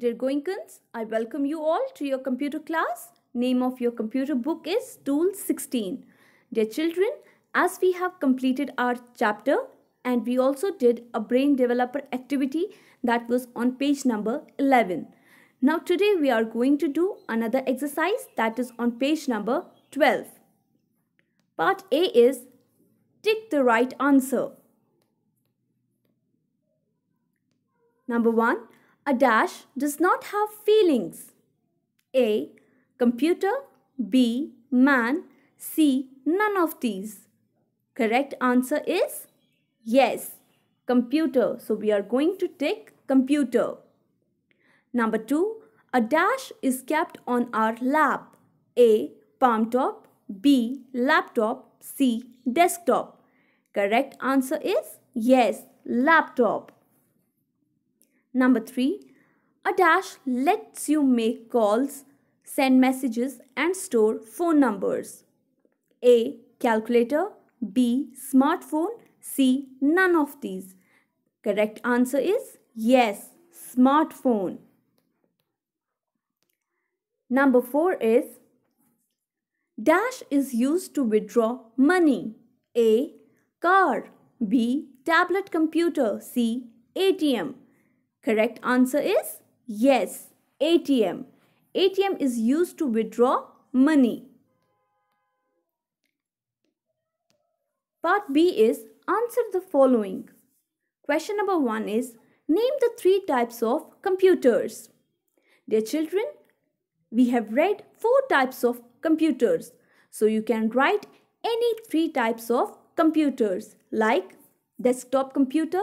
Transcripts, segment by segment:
Dear Goinkins, I welcome you all to your computer class. Name of your computer book is Tool 16. Dear children, as we have completed our chapter and we also did a brain developer activity that was on page number 11. Now today we are going to do another exercise that is on page number 12. Part A is tick the right answer. Number 1 a dash does not have feelings. A. Computer. B. Man. C. None of these. Correct answer is yes. Computer. So we are going to take computer. Number 2. A dash is kept on our lap. A. Palm top. B. Laptop. C. Desktop. Correct answer is yes. Laptop. Number three, a dash lets you make calls, send messages, and store phone numbers. A. Calculator. B. Smartphone. C. None of these. Correct answer is yes, smartphone. Number four is dash is used to withdraw money. A. Car. B. Tablet computer. C. ATM. Correct answer is yes, ATM. ATM is used to withdraw money. Part B is answer the following. Question number 1 is name the three types of computers. Dear children, we have read four types of computers. So you can write any three types of computers like desktop computer,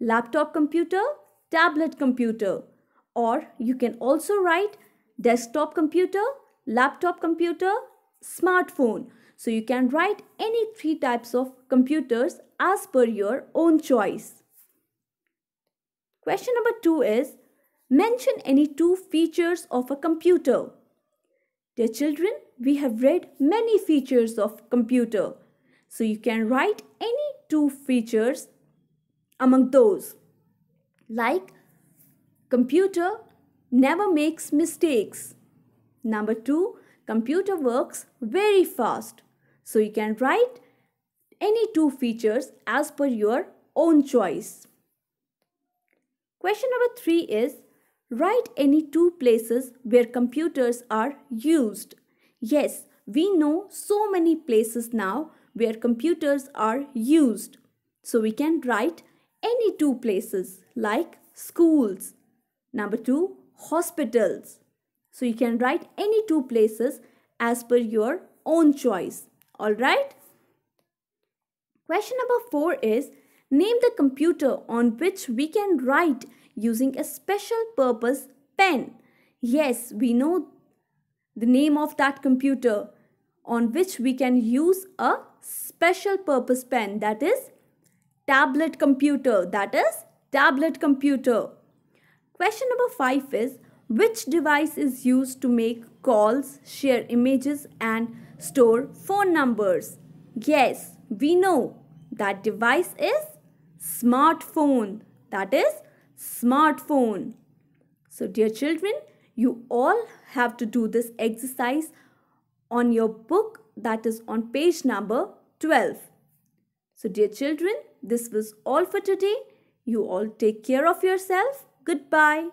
laptop computer tablet computer or you can also write desktop computer, laptop computer, smartphone. So you can write any three types of computers as per your own choice. Question number two is mention any two features of a computer. Dear children, we have read many features of computer. So you can write any two features among those like computer never makes mistakes. Number two, computer works very fast. So you can write any two features as per your own choice. Question number three is, write any two places where computers are used. Yes, we know so many places now where computers are used. So we can write any two places like schools. Number two, hospitals. So you can write any two places as per your own choice. Alright? Question number four is Name the computer on which we can write using a special purpose pen. Yes, we know the name of that computer on which we can use a special purpose pen that is tablet computer that is tablet computer. Question number 5 is which device is used to make calls, share images and store phone numbers? Yes, we know that device is smartphone. That is smartphone. So dear children, you all have to do this exercise on your book that is on page number 12. So dear children, this was all for today. You all take care of yourself. Goodbye.